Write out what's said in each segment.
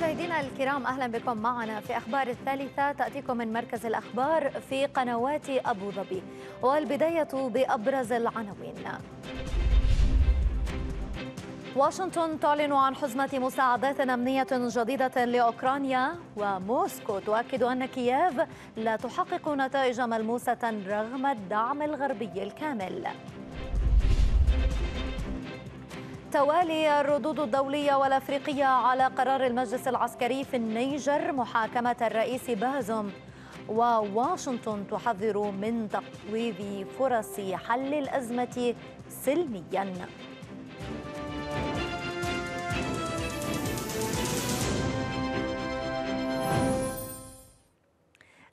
مشاهدينا الكرام اهلا بكم معنا في اخبار الثالثه تاتيكم من مركز الاخبار في قنوات ابو ظبي والبدايه بابرز العناوين. واشنطن تعلن عن حزمه مساعدات امنيه جديده لاوكرانيا وموسكو تؤكد ان كييف لا تحقق نتائج ملموسه رغم الدعم الغربي الكامل. التوالي الردود الدولية والأفريقية على قرار المجلس العسكري في النيجر محاكمة الرئيس بازوم وواشنطن تحذر من تقويض فرص حل الأزمة سلمياً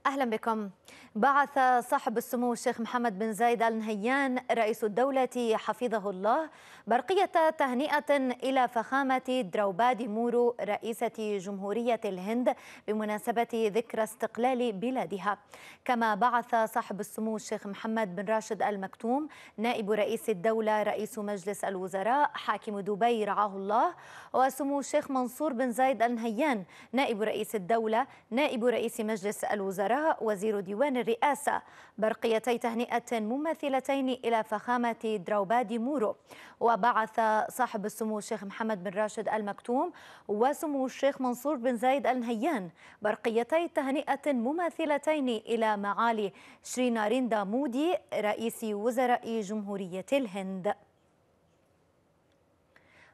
اهلا بكم بعث صاحب السمو الشيخ محمد بن زايد ال نهيان رئيس الدولة حفظه الله برقية تهنئة إلى فخامة دروبادي مورو رئيسة جمهورية الهند بمناسبة ذكرى استقلال بلادها كما بعث صاحب السمو الشيخ محمد بن راشد المكتوم نائب رئيس الدولة رئيس مجلس الوزراء حاكم دبي رعاه الله وسمو الشيخ منصور بن زايد ال نهيان نائب رئيس الدولة نائب رئيس مجلس الوزراء وزير ديوان الرئاسة برقيتي تهنئة مماثلتين إلى فخامة دروبادي مورو وبعث صاحب السمو الشيخ محمد بن راشد المكتوم وسمو الشيخ منصور بن زايد النهيان برقيتي تهنئة مماثلتين إلى معالي شريناريندا مودي رئيس وزراء جمهورية الهند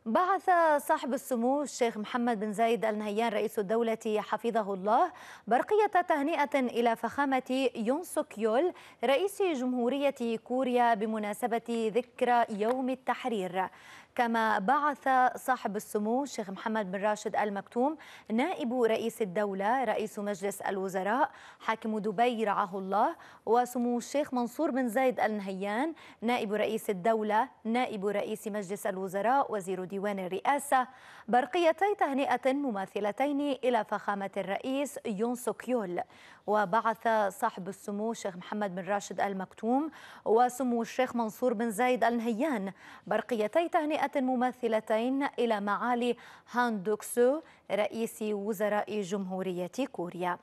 بعث صاحب السمو الشيخ محمد بن زايد ال نهيان رئيس الدولة حفظه الله برقية تهنئة إلى فخامة يون سوك يول رئيس جمهورية كوريا بمناسبة ذكرى يوم التحرير كما بعث صاحب السمو الشيخ محمد بن راشد آل مكتوم نائب رئيس الدولة رئيس مجلس الوزراء حاكم دبي رعاه الله وسمو الشيخ منصور بن زايد آل نهيان نائب رئيس الدولة نائب رئيس مجلس الوزراء وزير ديوان الرئاسة برقيتي تهنئة مماثلتين إلى فخامة الرئيس يون سوكيول وبعث صاحب السمو الشيخ محمد بن راشد آل مكتوم وسمو الشيخ منصور بن زايد آل نهيان برقيتي تهنئة مماثلتين إلى معالي هان دوكسو رئيس وزراء جمهورية كوريا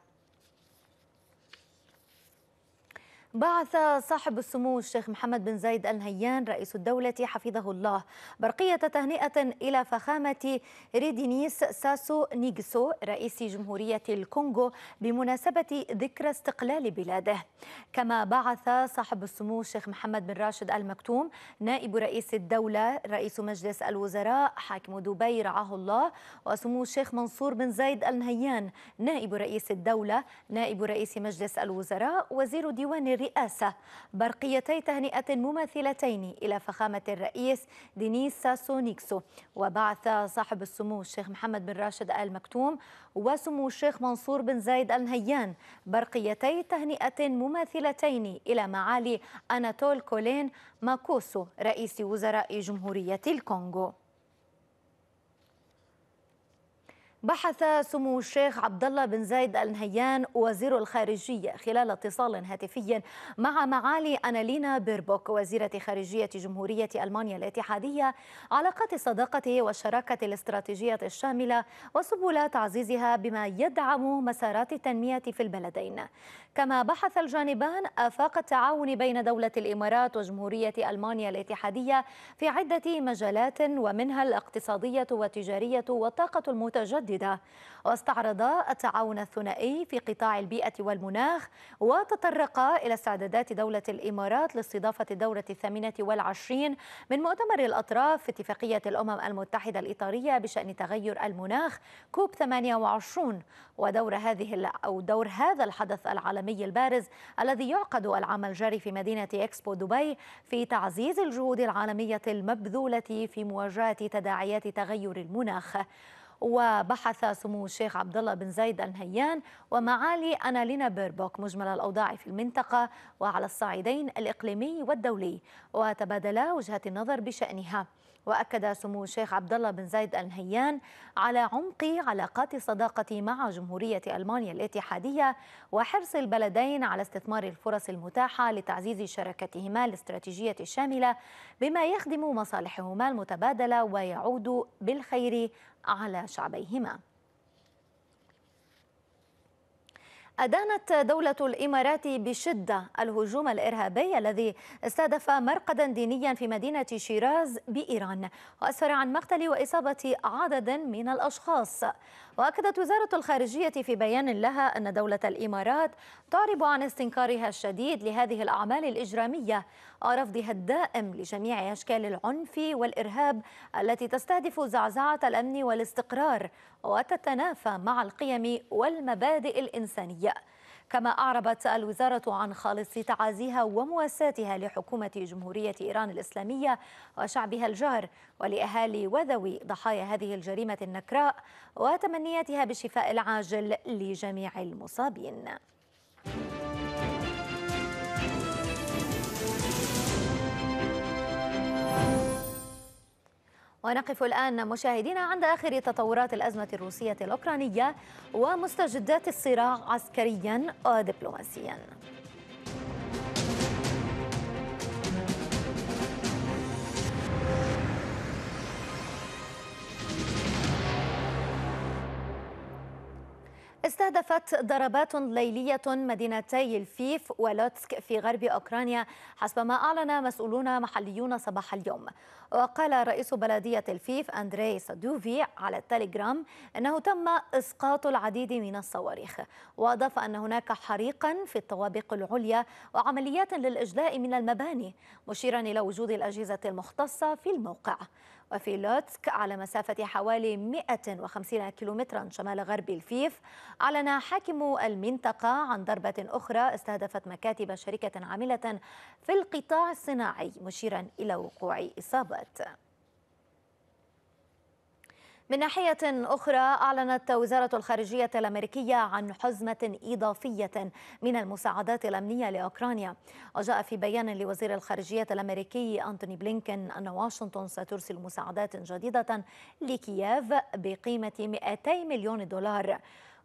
بعث صاحب السمو الشيخ محمد بن زايد الهيان رئيس الدولة حفظه الله برقية تهنئة إلى فخامة ريدينيس ساسو نيغسو رئيس جمهورية الكونغو بمناسبة ذكرى استقلال بلاده كما بعث صاحب السمو الشيخ محمد بن راشد المكتوم نائب رئيس الدولة رئيس مجلس الوزراء حاكم دبي رعاه الله وسمو الشيخ منصور بن زايد الهيان نائب رئيس الدولة نائب رئيس مجلس الوزراء وزير ديوان الرئاسة برقيتي تهنئة مماثلتين إلى فخامة الرئيس دينيس ساسو نيكسو وبعث صاحب السمو الشيخ محمد بن راشد آل مكتوم وسمو الشيخ منصور بن زايد النهيان برقيتي تهنئة مماثلتين إلى معالي أناتول كولين ماكوسو رئيس وزراء جمهورية الكونغو بحث سمو الشيخ عبد الله بن زايد ال نهيان وزير الخارجيه خلال اتصال هاتفي مع معالي انالينا بيربوك وزيره خارجيه جمهوريه المانيا الاتحاديه علاقات الصداقه والشراكه الاستراتيجيه الشامله وسبل تعزيزها بما يدعم مسارات التنميه في البلدين. كما بحث الجانبان افاق التعاون بين دوله الامارات وجمهوريه المانيا الاتحاديه في عده مجالات ومنها الاقتصاديه والتجاريه والطاقه المتجدده متعددة واستعرض التعاون الثنائي في قطاع البيئة والمناخ وتطرقا إلى استعدادات دولة الإمارات لاستضافة الدورة الثامنة والعشرين من مؤتمر الأطراف في اتفاقية الأمم المتحدة الإطارية بشأن تغير المناخ كوب 28 ودور هذه أو دور هذا الحدث العالمي البارز الذي يعقد العام الجاري في مدينة إكسبو دبي في تعزيز الجهود العالمية المبذولة في مواجهة تداعيات تغير المناخ وبحث سمو الشيخ عبد الله بن زايد النهيان ومعالي أنالينا بيربوك مجمل الأوضاع في المنطقة وعلى الصعيدين الإقليمي والدولي وتبادلا وجهات النظر بشأنها واكد سمو الشيخ عبد الله بن زايد النهيان على عمق علاقات الصداقه مع جمهوريه المانيا الاتحاديه وحرص البلدين على استثمار الفرص المتاحه لتعزيز شراكتهما الاستراتيجيه الشامله بما يخدم مصالحهما المتبادله ويعود بالخير على شعبيهما أدانت دولة الإمارات بشدة الهجوم الإرهابي الذي استهدف مرقدا دينيا في مدينة شيراز بإيران وأسفر عن مقتل وإصابة عدد من الأشخاص وأكدت وزارة الخارجية في بيان لها أن دولة الإمارات تعرب عن استنكارها الشديد لهذه الأعمال الإجرامية ورفضها الدائم لجميع أشكال العنف والإرهاب التي تستهدف زعزعة الأمن والاستقرار وتتنافى مع القيم والمبادئ الإنسانية كما أعربت الوزارة عن خالص تعازيها ومواساتها لحكومة جمهورية إيران الإسلامية وشعبها الجار ولأهالي وذوي ضحايا هذه الجريمة النكراء وتمنياتها بالشفاء العاجل لجميع المصابين. ونقف الآن مشاهدينا عند آخر تطورات الأزمة الروسية الأوكرانية ومستجدات الصراع عسكريا ودبلوماسيا استهدفت ضربات ليلية مدينتي الفيف ولوتسك في غرب أوكرانيا حسب ما أعلن مسؤولون محليون صباح اليوم وقال رئيس بلدية الفيف أندري سادوفي على التليجرام أنه تم إسقاط العديد من الصواريخ وأضاف أن هناك حريقا في الطوابق العليا وعمليات للإجلاء من المباني مشيرا إلى وجود الأجهزة المختصة في الموقع وفي لوتسك على مسافة حوالي 150 كيلومترا شمال غرب الفيف أعلن حاكم المنطقة عن ضربة أخرى استهدفت مكاتب شركة عاملة في القطاع الصناعي مشيرا إلى وقوع إصابات من ناحية أخرى أعلنت وزارة الخارجية الأمريكية عن حزمة إضافية من المساعدات الأمنية لأوكرانيا وجاء في بيان لوزير الخارجية الأمريكي أنتوني بلينكن أن واشنطن سترسل مساعدات جديدة لكييف بقيمة 200 مليون دولار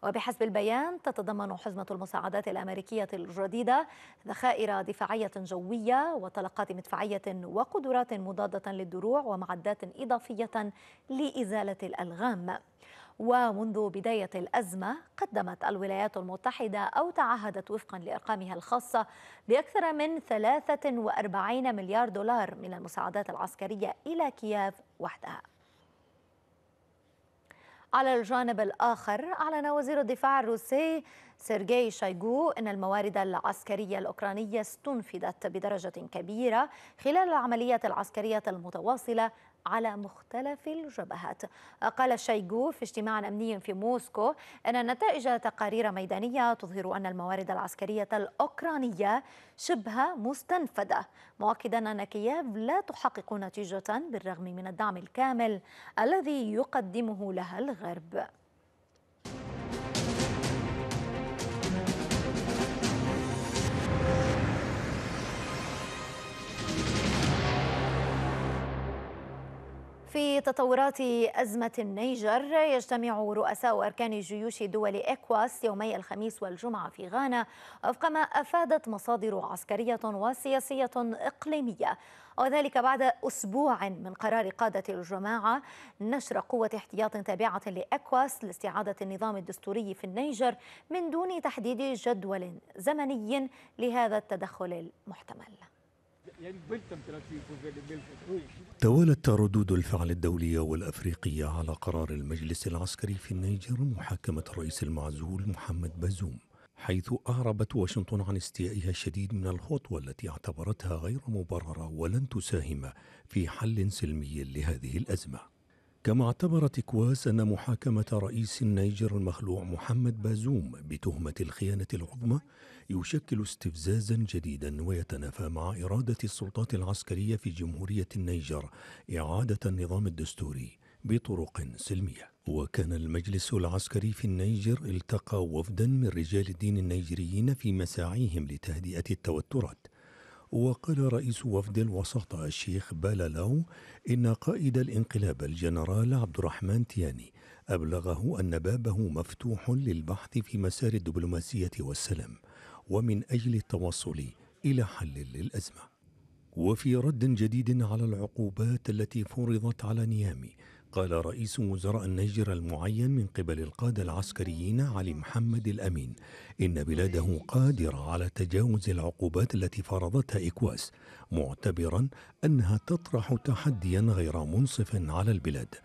وبحسب البيان تتضمن حزمة المساعدات الأمريكية الجديدة ذخائر دفاعية جوية وطلقات مدفعية وقدرات مضادة للدروع ومعدات إضافية لإزالة الألغام ومنذ بداية الأزمة قدمت الولايات المتحدة أو تعهدت وفقا لأرقامها الخاصة بأكثر من 43 مليار دولار من المساعدات العسكرية إلى كييف وحدها على الجانب الآخر أعلن وزير الدفاع الروسي سيرجي شايغو أن الموارد العسكرية الأوكرانية استنفدت بدرجة كبيرة خلال العمليات العسكرية المتواصلة على مختلف الجبهات قال الشيجو في اجتماع أمني في موسكو أن نتائج تقارير ميدانية تظهر أن الموارد العسكرية الأوكرانية شبه مستنفدة مؤكدا أن كييف لا تحقق نتيجة بالرغم من الدعم الكامل الذي يقدمه لها الغرب في تطورات أزمة النيجر يجتمع رؤساء أركان جيوش دول إكواس يومي الخميس والجمعة في غانا وفق ما أفادت مصادر عسكرية وسياسية إقليمية وذلك بعد أسبوع من قرار قادة الجماعة نشر قوة احتياط تابعة لإكواس لاستعادة النظام الدستوري في النيجر من دون تحديد جدول زمني لهذا التدخل المحتمل توالت يعني ردود الفعل الدولية والأفريقية على قرار المجلس العسكري في النيجر محاكمة الرئيس المعزول محمد بازوم حيث أعربت واشنطن عن استيائها الشديد من الخطوة التي اعتبرتها غير مبررة ولن تساهم في حل سلمي لهذه الأزمة كما اعتبرت إكواس أن محاكمة رئيس النيجر المخلوع محمد بازوم بتهمة الخيانة العظمى يشكل استفزازا جديدا ويتنافى مع إرادة السلطات العسكرية في جمهورية النيجر إعادة النظام الدستوري بطرق سلمية وكان المجلس العسكري في النيجر التقى وفدا من رجال الدين النيجريين في مساعيهم لتهدئة التوترات وقال رئيس وفد الوساطة الشيخ بالالاو إن قائد الانقلاب الجنرال عبد الرحمن تياني أبلغه أن بابه مفتوح للبحث في مسار الدبلوماسية والسلام ومن أجل التوصل إلى حل للأزمة وفي رد جديد على العقوبات التي فرضت على نيامي قال رئيس وزراء النيجر المعين من قبل القادة العسكريين علي محمد الأمين إن بلاده قادرة على تجاوز العقوبات التي فرضتها إكواس معتبرا أنها تطرح تحديا غير منصف على البلاد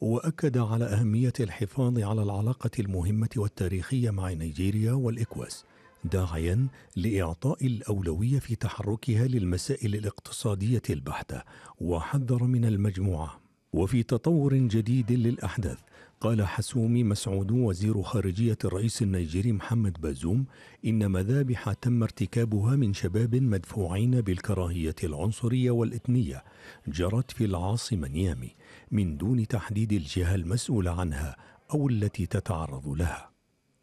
وأكد على أهمية الحفاظ على العلاقة المهمة والتاريخية مع نيجيريا والإكواس داعيا لاعطاء الاولويه في تحركها للمسائل الاقتصاديه البحته وحذر من المجموعه وفي تطور جديد للأحداث قال حسومي مسعود وزير خارجية الرئيس النيجيري محمد بازوم إن مذابح تم ارتكابها من شباب مدفوعين بالكراهية العنصرية والإثنية جرت في العاصمة نيامي من دون تحديد الجهة المسؤولة عنها أو التي تتعرض لها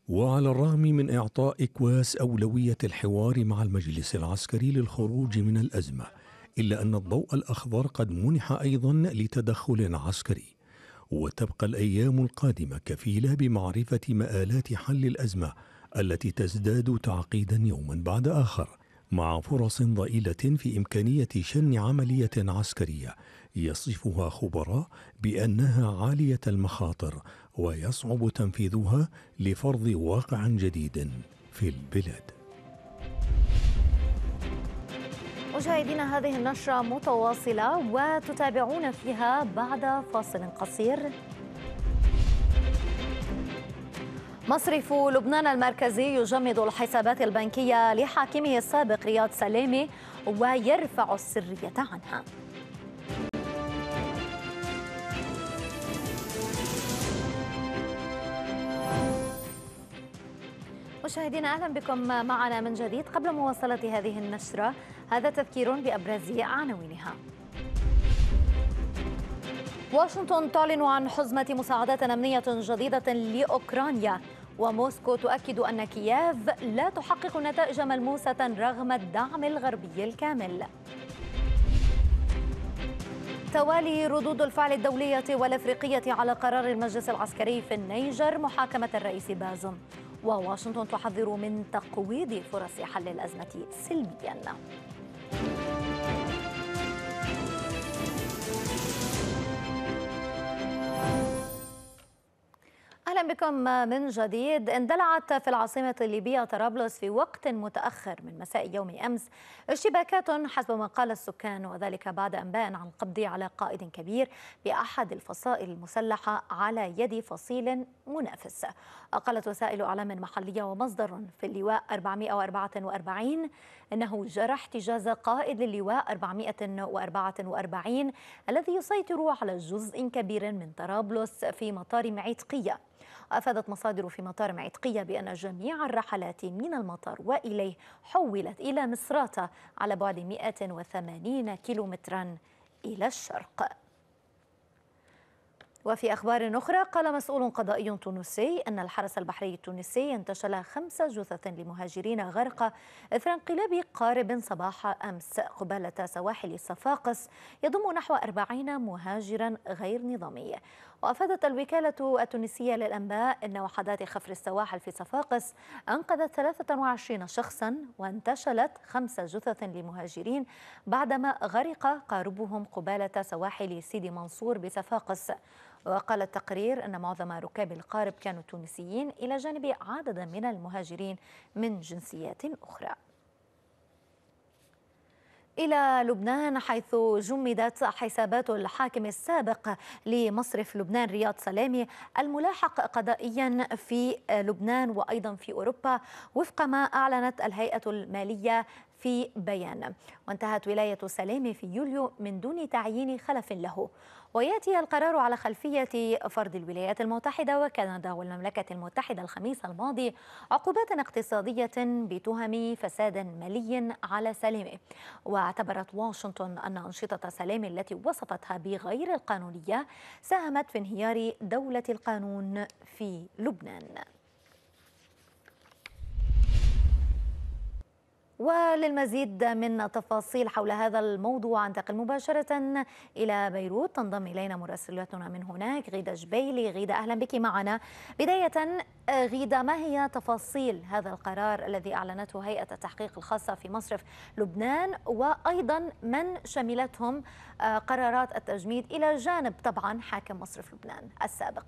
وعلى الرغم من إعطاء إكواس أولوية الحوار مع المجلس العسكري للخروج من الأزمة إلا أن الضوء الأخضر قد منح أيضا لتدخل عسكري وتبقى الأيام القادمة كفيلة بمعرفة مآلات حل الأزمة التي تزداد تعقيدا يوما بعد آخر مع فرص ضئيلة في إمكانية شن عملية عسكرية يصفها خبراء بأنها عالية المخاطر ويصعب تنفيذها لفرض واقع جديد في البلاد. مشاهدينا هذه النشرة متواصلة وتتابعون فيها بعد فاصل قصير مصرف لبنان المركزي يجمد الحسابات البنكية لحاكمه السابق رياض سلامي ويرفع السرية عنها مشاهدينا أهلا بكم معنا من جديد قبل مواصلة هذه النشرة هذا تذكير بأبرز عناوينها واشنطن تعلن عن حزمة مساعدات أمنية جديدة لأوكرانيا وموسكو تؤكد أن كييف لا تحقق نتائج ملموسة رغم الدعم الغربي الكامل توالي ردود الفعل الدولية والأفريقية على قرار المجلس العسكري في النيجر محاكمة الرئيس بازم وواشنطن تحذر من تقويض فرص حل الأزمة سلمياً أهلا بكم من جديد اندلعت في العاصمة الليبية طرابلس في وقت متأخر من مساء يوم أمس اشتباكات حسب ما قال السكان وذلك بعد أنباء عن القبض على قائد كبير بأحد الفصائل المسلحة على يد فصيل منافس أقلت وسائل أعلام محلية ومصدر في اللواء 444 أنه جرى احتجاز قائد اللواء 444 الذي يسيطر على جزء كبير من طرابلس في مطار معيتقية وأفادت مصادر في مطار معتقية بأن جميع الرحلات من المطار وإليه حولت إلى مصراتة على بعد 180 كيلومترا إلى الشرق وفي أخبار أخرى قال مسؤول قضائي تونسي أن الحرس البحري التونسي انتشل خمسة جثث لمهاجرين غرق إثر انقلاب قارب صباح أمس قبالة سواحل صفاقس يضم نحو أربعين مهاجرا غير نظامي وأفادت الوكالة التونسية للأنباء أن وحدات خفر السواحل في صفاقس أنقذت 23 شخصا وانتشلت خمس جثث لمهاجرين بعدما غرق قاربهم قبالة سواحل سيدي منصور بصفاقس وقال التقرير أن معظم ركاب القارب كانوا تونسيين إلى جانب عدد من المهاجرين من جنسيات أخرى إلى لبنان حيث جمدت حسابات الحاكم السابق لمصرف لبنان رياض سلامي الملاحق قضائيا في لبنان وأيضا في أوروبا وفق ما أعلنت الهيئة المالية في بيان وانتهت ولاية سلام في يوليو من دون تعيين خلف له ويأتي القرار على خلفية فرض الولايات المتحدة وكندا والمملكة المتحدة الخميس الماضي عقوبات اقتصادية بتهم فساد مالي على سلامة واعتبرت واشنطن أن أنشطة سلام التي وصفتها بغير القانونية ساهمت في انهيار دولة القانون في لبنان وللمزيد من تفاصيل حول هذا الموضوع انتقل مباشرة إلى بيروت تنضم إلينا مراسلتنا من هناك غيدة جبيلي غيدة أهلا بك معنا بداية غيدة ما هي تفاصيل هذا القرار الذي أعلنته هيئة التحقيق الخاصة في مصرف لبنان وأيضا من شملتهم آه، قرارات التجميد إلى جانب طبعا حاكم مصرف لبنان السابق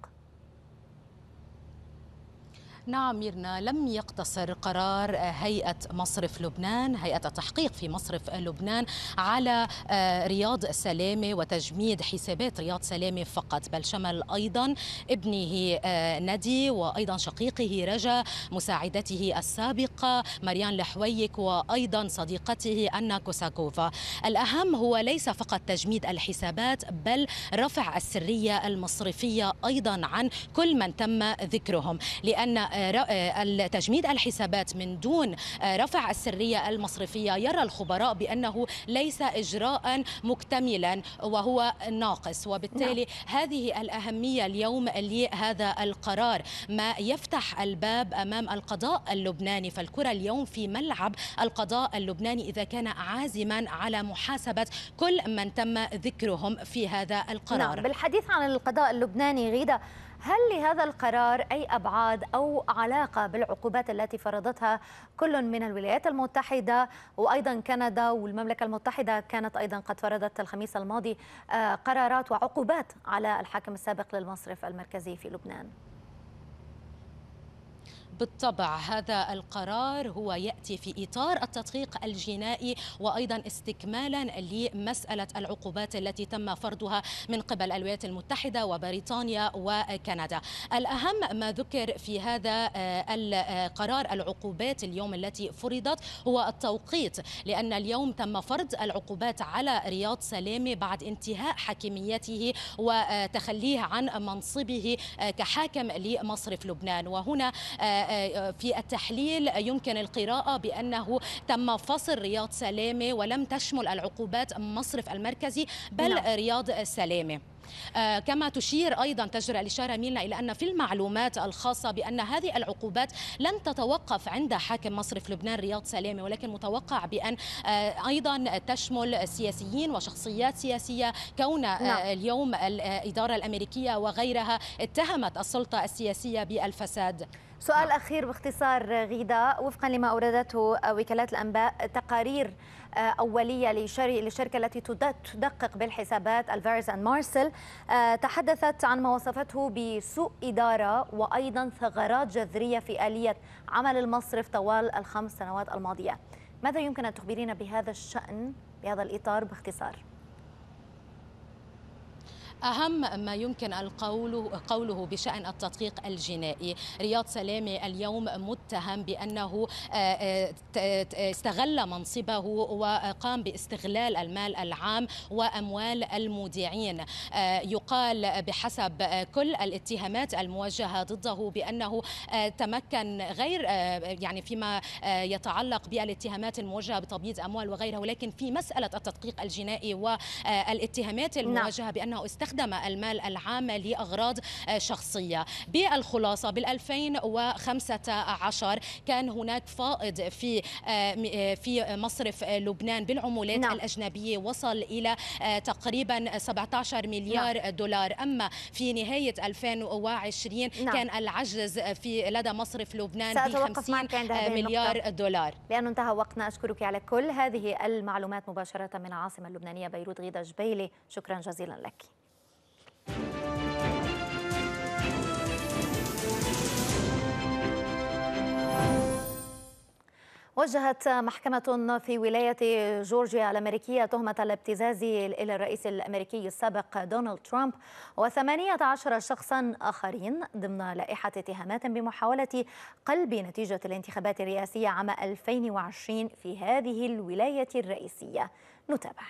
نعم ميرنا لم يقتصر قرار هيئة مصرف لبنان هيئة التحقيق في مصرف لبنان على آه، رياض سلامة وتجميد حسابات رياض سلامة فقط بل شمل أيضا ابنه آه، ندي وأيضا شقيقه رجا مساعدته السابقة مريان لحويك وأيضا صديقته أنا كوساكوفا الأهم هو ليس فقط تجميد الحسابات بل رفع السرية المصرفية أيضا عن كل من تم ذكرهم لأن آه، آه، تجميد الحسابات من دون آه، رفع السرية المصرفية يرى الخبراء بأنه ليس إجراء مكتملا وهو ناقص وبالتالي نعم. هذه الأهمية اليوم لهذا القرار ما يفتح الباب أمام القضاء اللبناني فالكرة اليوم في ملعب القضاء اللبناني إذا كان عازما على محاسبة كل من تم ذكرهم في هذا القرار نعم بالحديث عن القضاء اللبناني غيدا هل لهذا القرار أي أبعاد أو علاقة بالعقوبات التي فرضتها كل من الولايات المتحدة وأيضا كندا والمملكة المتحدة كانت أيضا قد فرضت الخميس الماضي آه، قرارات وعقوبات على الحاكم السابق للمصرف المركزي في لبنان بالطبع هذا القرار هو يأتي في إطار التدقيق الجنائي وأيضا استكمالا لمسألة العقوبات التي تم فرضها من قبل الولايات المتحدة وبريطانيا وكندا الأهم ما ذكر في هذا آه، القرار العقوبات اليوم التي فرضت هو التوقيت لأن اليوم تم فرض العقوبات على رياض سلامة بعد انتهاء حاكميته وتخليه عن منصبه آه، كحاكم لمصرف لبنان وهنا آه، في التحليل يمكن القراءة بأنه تم فصل رياض سلامة ولم تشمل العقوبات مصرف المركزي بل نعم. رياض سلامة آه، كما تشير أيضا تجري الإشارة ميلنا إلى أن في المعلومات الخاصة بأن هذه العقوبات لن تتوقف عند حاكم مصرف لبنان رياض سلامة ولكن متوقع بأن آه، أيضا تشمل سياسيين وشخصيات سياسية كون آه، نعم. اليوم الإدارة الأمريكية وغيرها اتهمت السلطة السياسية بالفساد سؤال أخير باختصار غيدا وفقا لما أوردته وكالات الأنباء تقارير آه، أولية للشركة التي تدقق بالحسابات الفيرز أند مارسل تحدثت عن ما وصفته بسوء إدارة وأيضا ثغرات جذرية في آلية عمل المصرف طوال الخمس سنوات الماضية ماذا يمكن أن تخبرينا بهذا الشأن بهذا الإطار باختصار؟ أهم ما يمكن القول قوله بشأن التدقيق الجنائي رياض سلامي اليوم متهم بأنه آه، آه، استغل منصبه وقام باستغلال المال العام وأموال المودعين آه، يقال بحسب كل الاتهامات الموجهة ضده بأنه تمكن غير يعني فيما يتعلق بالاتهامات الموجهة بتبييض أموال وغيرها ولكن في مسألة التدقيق الجنائي والاتهامات نعم. الموجهة بأنه استغل استخدم المال العام لأغراض شخصية بالخلاصة بال2015 كان هناك فائض في آه، في مصرف لبنان بالعمولات نعم. الأجنبية وصل إلى آه، تقريبا 17 مليار نعم. دولار أما في نهاية 2020 نعم. كان العجز في لدى مصرف لبنان ب 50 مليار دولار لأنه انتهى وقتنا أشكرك على كل هذه المعلومات مباشرة من العاصمة اللبنانية بيروت غيدا جبيلي شكرا جزيلا لك وجهت محكمة في ولاية جورجيا الأمريكية تهمة الابتزاز إلى الرئيس الأمريكي السابق دونالد ترامب و18 شخصا آخرين ضمن لائحة اتهامات بمحاولة قلب نتيجة الانتخابات الرئاسية عام 2020 في هذه الولاية الرئيسية نتابع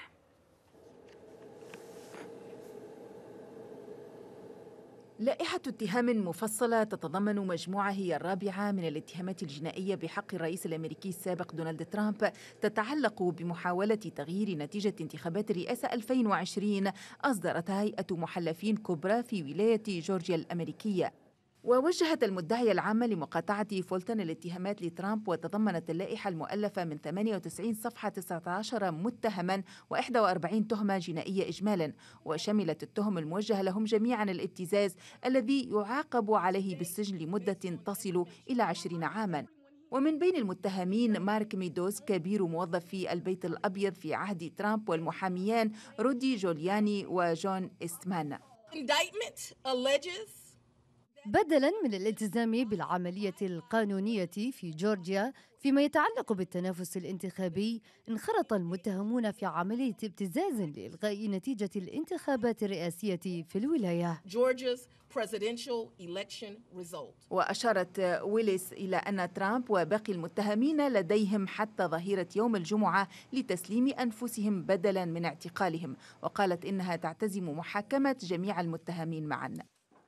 لائحة اتهام مفصلة تتضمن مجموعة هي الرابعة من الاتهامات الجنائية بحق الرئيس الأمريكي السابق دونالد ترامب تتعلق بمحاولة تغيير نتيجة انتخابات الرئاسة 2020 أصدرتها هيئة محلفين كبرى في ولاية جورجيا الأمريكية ووجهت المدعية العامة لمقاطعة فولتن الاتهامات لترامب وتضمنت اللائحة المؤلفة من 98 صفحة 19 متهما و41 تهمة جنائية إجمالا وشملت التهم الموجهة لهم جميعا الابتزاز الذي يعاقب عليه بالسجن لمدة تصل إلى 20 عاما ومن بين المتهمين مارك ميدوز كبير موظفي البيت الأبيض في عهد ترامب والمحاميان رودي جولياني وجون إستمان. بدلا من الالتزام بالعمليه القانونيه في جورجيا فيما يتعلق بالتنافس الانتخابي انخرط المتهمون في عمليه ابتزاز لالغاء نتيجه الانتخابات الرئاسيه في الولايه واشارت ويليس الى ان ترامب وباقي المتهمين لديهم حتى ظهيره يوم الجمعه لتسليم انفسهم بدلا من اعتقالهم وقالت انها تعتزم محاكمه جميع المتهمين معا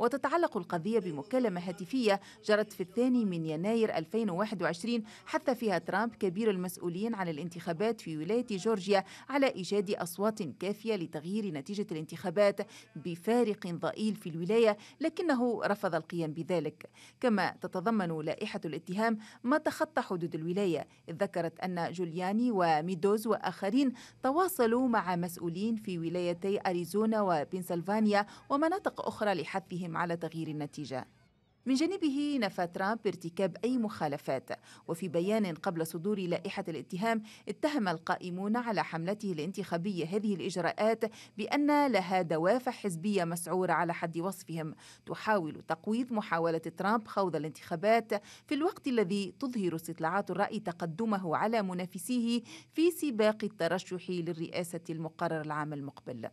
وتتعلق القضية بمكالمة هاتفية جرت في الثاني من يناير 2021 حث فيها ترامب كبير المسؤولين عن الانتخابات في ولاية جورجيا على إيجاد أصوات كافية لتغيير نتيجة الانتخابات بفارق ضئيل في الولاية لكنه رفض القيام بذلك كما تتضمن لائحة الاتهام ما تخطى حدود الولاية إذ ذكرت أن جولياني وميدوز وآخرين تواصلوا مع مسؤولين في ولايتي أريزونا وبنسلفانيا ومناطق أخرى لحثهم قدرتهم على تغيير النتيجه من جانبه نفى ترامب ارتكاب أي مخالفات وفي بيان قبل صدور لائحة الاتهام اتهم القائمون على حملته الانتخابية هذه الإجراءات بأن لها دوافع حزبية مسعورة على حد وصفهم تحاول تقويض محاولة ترامب خوض الانتخابات في الوقت الذي تظهر استطلاعات الرأي تقدمه على منافسيه في سباق الترشح للرئاسة المقرر العام المقبل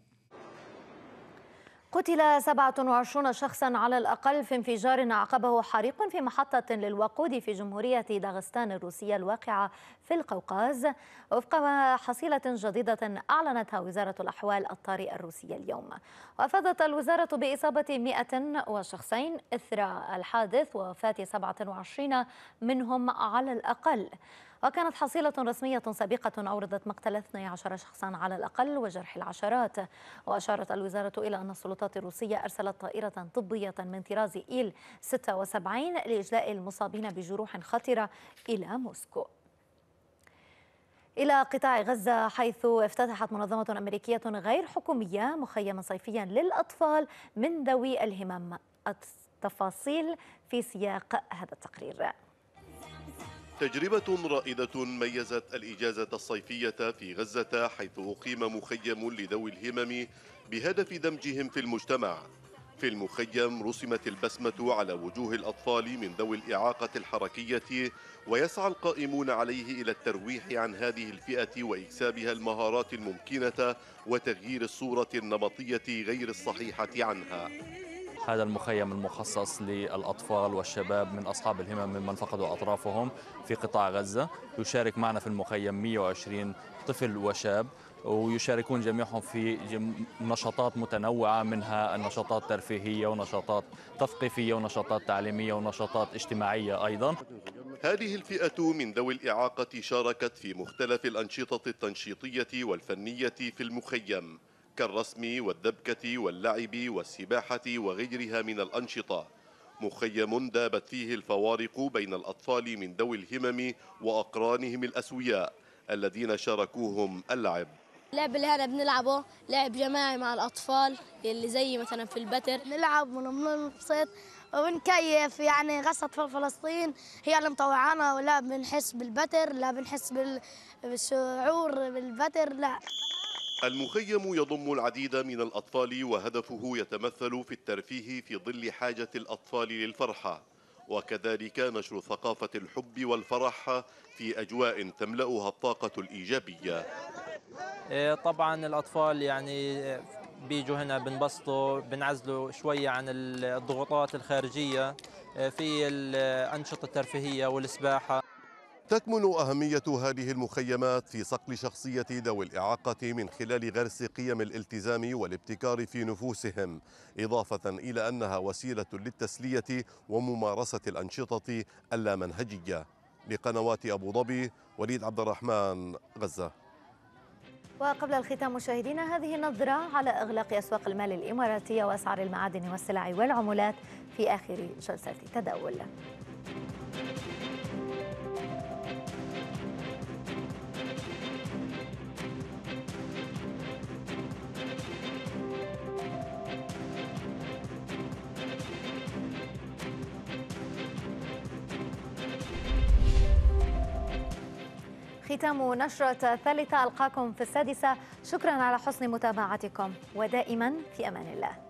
قتل 27 شخصا على الأقل في انفجار أعقبه حريق في محطة للوقود في جمهورية داغستان الروسية الواقعة في القوقاز وفق حصيلة جديدة أعلنتها وزارة الأحوال الطارئة الروسية اليوم وأفادت الوزارة بإصابة 100 وشخصين إثر الحادث ووفاة 27 منهم على الأقل وكانت حصيلة رسمية سابقة أوردت مقتل 12 شخصا على الأقل وجرح العشرات وأشارت الوزارة إلى أن السلطات الروسية أرسلت طائرة طبية من طراز إيل 76 لإجلاء المصابين بجروح خطرة إلى موسكو إلى قطاع غزة حيث افتتحت منظمة أمريكية غير حكومية مخيما صيفيا للأطفال من ذوي الهمم التفاصيل في سياق هذا التقرير تجربة رائدة ميزت الإجازة الصيفية في غزة حيث أقيم مخيم لذوي الهمم بهدف دمجهم في المجتمع في المخيم رسمت البسمة على وجوه الأطفال من ذوي الإعاقة الحركية ويسعى القائمون عليه إلى الترويح عن هذه الفئة وإكسابها المهارات الممكنة وتغيير الصورة النمطية غير الصحيحة عنها هذا المخيم المخصص للأطفال والشباب من أصحاب الهمم ممن فقدوا أطرافهم في قطاع غزة يشارك معنا في المخيم 120 طفل وشاب ويشاركون جميعهم في نشاطات متنوعة منها النشاطات الترفيهية ونشاطات تثقيفية ونشاطات تعليمية ونشاطات اجتماعية أيضا هذه الفئة من ذوي الإعاقة شاركت في مختلف الأنشطة التنشيطية والفنية في المخيم كالرسم والدبكة واللعب والسباحة وغيرها من الأنشطة مخيم دابت فيه الفوارق بين الأطفال من ذوي الهمم وأقرانهم الأسوياء الذين شاركوهم اللعب اللعب اللي هنا بنلعبه لعب جماعي مع الاطفال اللي زي مثلا في البتر نلعب وننبسط ونكيف يعني غصة في فلسطين هي اللي مطوعانا ولا بنحس بالبتر لا بنحس بالشعور بالبتر لا المخيم يضم العديد من الأطفال وهدفه يتمثل في الترفيه في ظل حاجة الأطفال للفرحة وكذلك نشر ثقافة الحب والفرح في أجواء تملأها الطاقة الإيجابية إيه، طبعا الأطفال يعني بيجوا هنا بنبسطوا بنعزلوا شوية عن الضغوطات الخارجية إيه، في الأنشطة الترفيهية والسباحة تكمن أهمية هذه المخيمات في صقل شخصية ذوي الإعاقة من خلال غرس قيم الالتزام والابتكار في نفوسهم إضافة إلى أنها وسيلة للتسلية وممارسة الأنشطة اللامنهجية لقنوات أبو ظبي وليد عبد الرحمن غزة وقبل الختام مشاهدينا هذه نظرة على إغلاق أسواق المال الإماراتية وأسعار المعادن والسلع والعملات في آخر جلسة تداول ختام نشرة ثالثة ألقاكم في السادسة شكرا على حسن متابعتكم ودائما في أمان الله